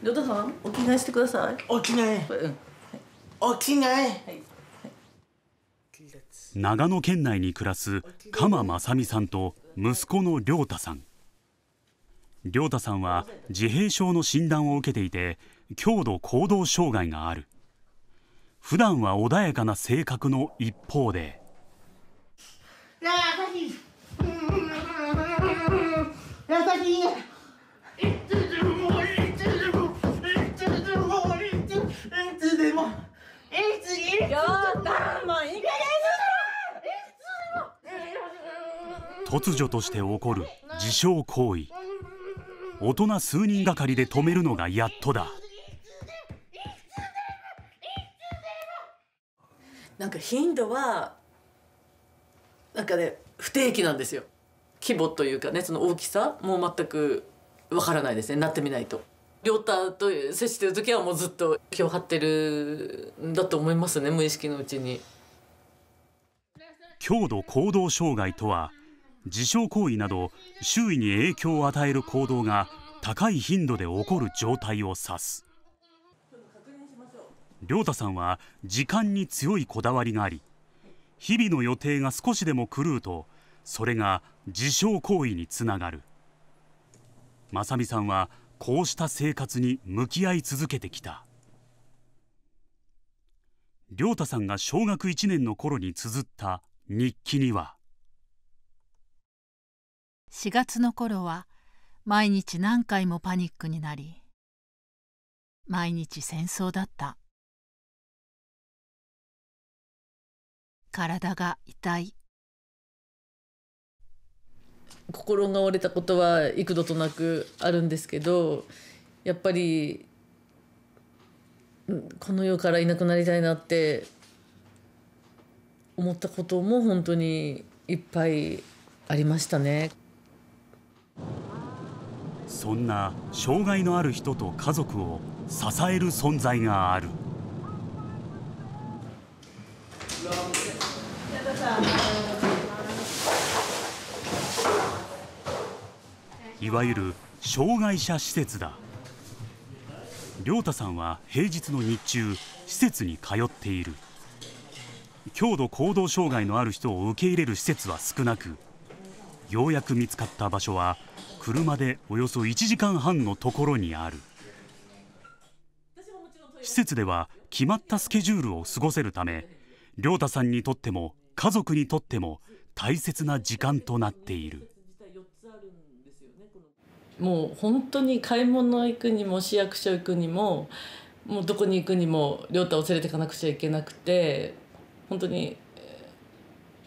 ヨタさん、お着替えしてください。お着替え。うん、お着替え。長野県内に暮らす鎌正美さんと息子の亮太さん亮太さんは自閉症の診断を受けていて強度行動障害がある普段は穏やかな性格の一方で優しい優しいいついも。突如として起こる自傷行為大人数人がかりで止めるのがやっとだなんか頻度はなんかね不定期なんですよ規模というかねその大きさも全くわからないですねなってみないと。亮太と接してる時はもうずっと気を張ってるんだと思いますね無意識のうちに強度行動障害とは自傷行為など周囲に影響を与える行動が高い頻度で起こる状態を指す亮太さんは時間に強いこだわりがあり日々の予定が少しでも狂うとそれが自傷行為につながる正美さんはこうした生活に向き合い続けてきた亮太さんが小学1年の頃に綴った日記には4月の頃は毎日何回もパニックになり毎日戦争だった体が痛い心が折れたことは幾度となくあるんですけどやっぱりこの世からいなくなりたいなって思ったことも本当にいっぱいありましたねそんな障害のある人と家族を支える存在がある。いわゆる障害者施設だ亮太さんは平日の日中施設に通っている強度行動障害のある人を受け入れる施設は少なくようやく見つかった場所は車でおよそ1時間半のところにある施設では決まったスケジュールを過ごせるため亮太さんにとっても家族にとっても大切な時間となっている。もう本当に買い物行くにも市役所行くにももうどこに行くにも亮太を連れてかなくちゃいけなくて本当に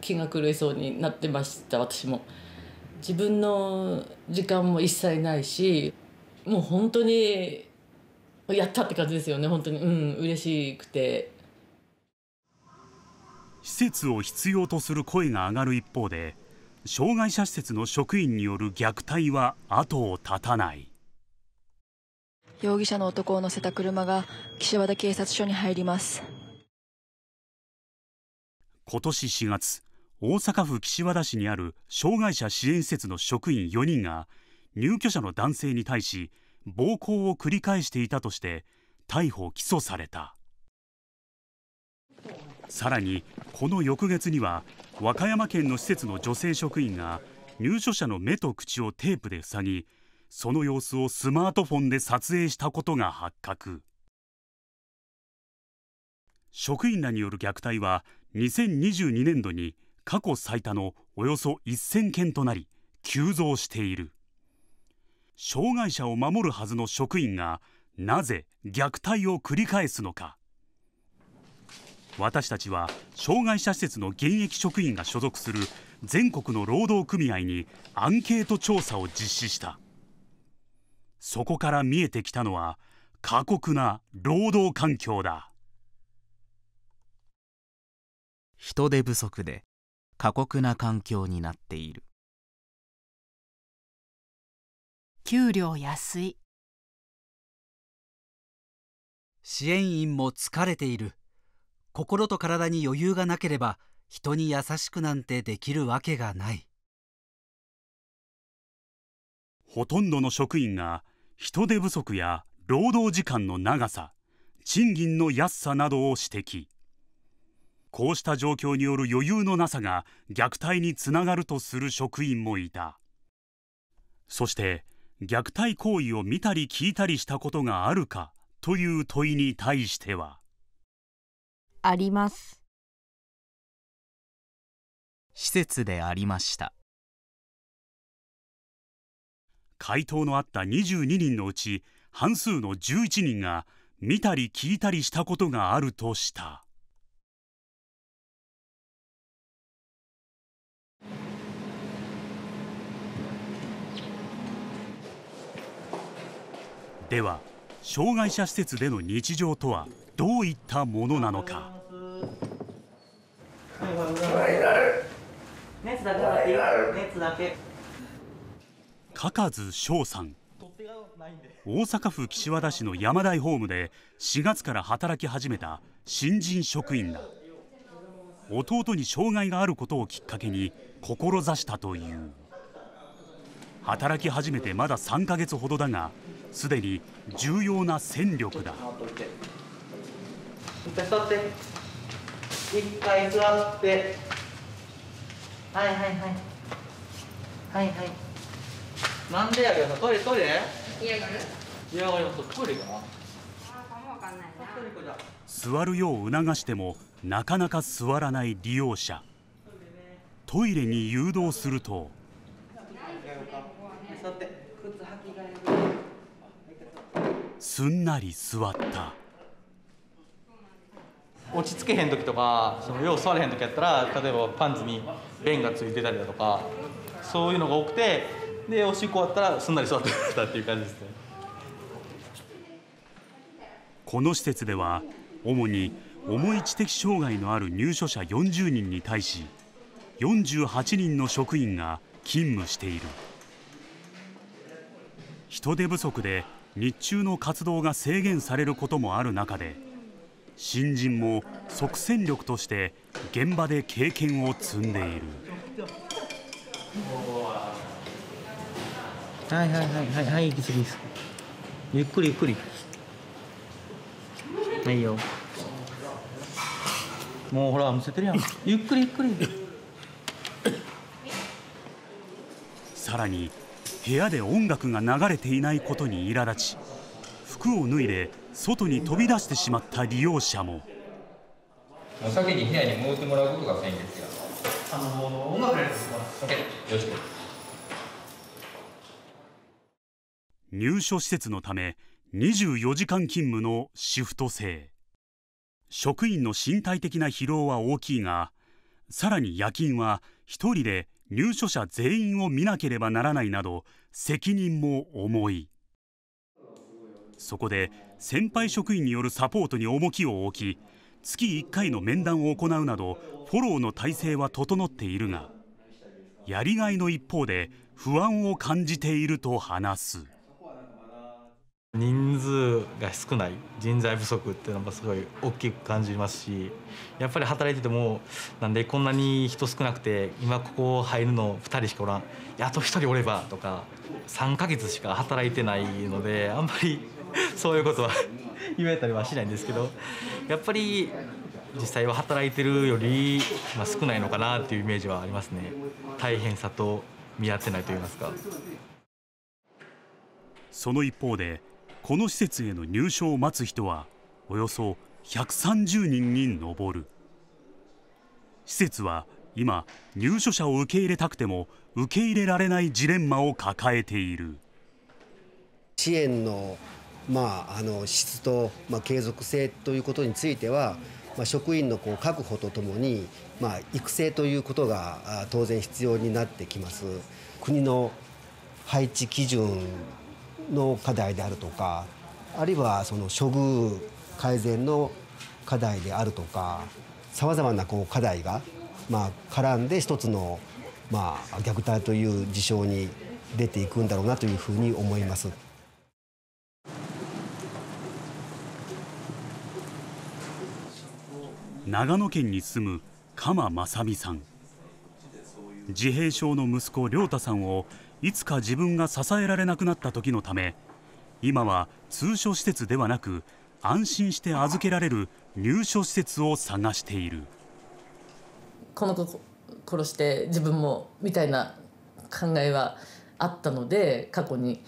気が狂いそうになってました私も。自分の時間も一切ないしもう本当にやったって感じですよね本当にうん嬉しくて施設を必要とする声が上がる一方で障害者施設の職員による虐待は後を絶たない容疑者の男を乗せた車が岸和田警察署に入ります今年4月大阪府岸和田市にある障害者支援施設の職員4人が入居者の男性に対し暴行を繰り返していたとして逮捕・起訴されたさらにこの翌月には和歌山県の施設の女性職員が入所者の目と口をテープで塞ぎその様子をスマートフォンで撮影したことが発覚職員らによる虐待は2022年度に過去最多のおよそ1000件となり急増している障害者を守るはずの職員がなぜ虐待を繰り返すのか私たちは障害者施設の現役職員が所属する全国の労働組合にアンケート調査を実施したそこから見えてきたのは過酷な労働環境だ人手不足で過酷な環境になっている給料安い支援員も疲れている心と体に余裕がなければ人に優しくなんてできるわけがないほとんどの職員が人手不足や労働時間の長さ賃金の安さなどを指摘こうした状況による余裕のなさが虐待につながるとする職員もいたそして虐待行為を見たり聞いたりしたことがあるかという問いに対してはあります施設でありました回答のあった22人のうち半数の11人が見たり聞いたりしたことがあるとしたでは障害者施設での日常とはどういったものなのか嘉数翔さん大阪府岸和田市の山台ホームで4月から働き始めた新人職員だ弟に障害があることをきっかけに志したという働き始めてまだ3か月ほどだがすでに重要な戦力だ。座って一回座ってはいはいはいはいはいなんでやトイレトイレ嫌がる嫌がトイレかな座るよう促してもなかなか座らない利用者トイレに誘導するとすんなり座った。落ち着けへん時とかそのよう座れへん時やったら例えばパンツに便がついてたりだとかそういうのが多くてでおしっこ終わったらすんなり座ってたっていう感じですねこの施設では主に重い知的障害のある入所者40人に対し48人の職員が勤務している人手不足で日中の活動が制限されることもある中で新人も即戦力として現場で経験を積んでいるはいはいはいはいはい息継ぎですゆっくりゆっくりはいよもうほらむせてるやんゆっくりゆっくりさらに部屋で音楽が流れていないことに苛立ち服を脱いで外に飛び出してしまった利用者もお酒に部屋に戻ってもらうことが先決やあのうまくやつよし入所施設のため24時間勤務のシフト制職員の身体的な疲労は大きいがさらに夜勤は一人で入所者全員を見なければならないなど責任も重いそこで先輩職員によるサポートに重きを置き月1回の面談を行うなどフォローの体制は整っているがやりがいの一方で不安を感じていると話す人数が少ない人材不足っていうのがすごい大きく感じますしやっぱり働いててもなんでこんなに人少なくて今ここ入るの2人しかおらんっと1人おればとか3ヶ月しか働いてないのであんまり そういうことは言われたりはしないんですけどやっぱり実際は働いてるより、まあ、少ないのかなっていうイメージはありますね大変さと見合ってないと言いますかその一方でこの施設への入所を待つ人はおよそ130人に上る施設は今入所者を受け入れたくても受け入れられないジレンマを抱えている支援のまあ、あの質と、まあ、継続性ということについては、まあ、職員のこう確保とともに、まあ、育成ということが当然必要になってきます。国の配置基準の課題であるとかあるいはその処遇改善の課題であるとかさまざまなこう課題が、まあ、絡んで一つの、まあ、虐待という事象に出ていくんだろうなというふうに思います。長野県に住む鎌正美さん自閉症の息子亮太さんをいつか自分が支えられなくなった時のため今は通所施設ではなく安心して預けられる入所施設を探しているこの子殺して自分もみたいな考えはあったので過去に。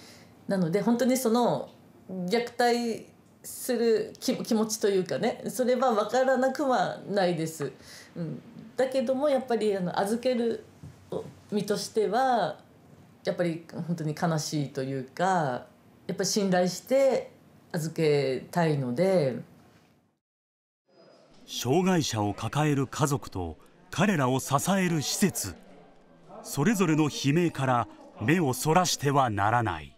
なので本当にその虐待する気気持ちというかねそれは分からなくはないです。うん、だけどもやっぱりあの預ける身としてはやっぱり本当に悲しいというかやっぱり信頼して預けたいので障害者を抱える家族と彼らを支える施設それぞれの悲鳴から目をそらしてはならない。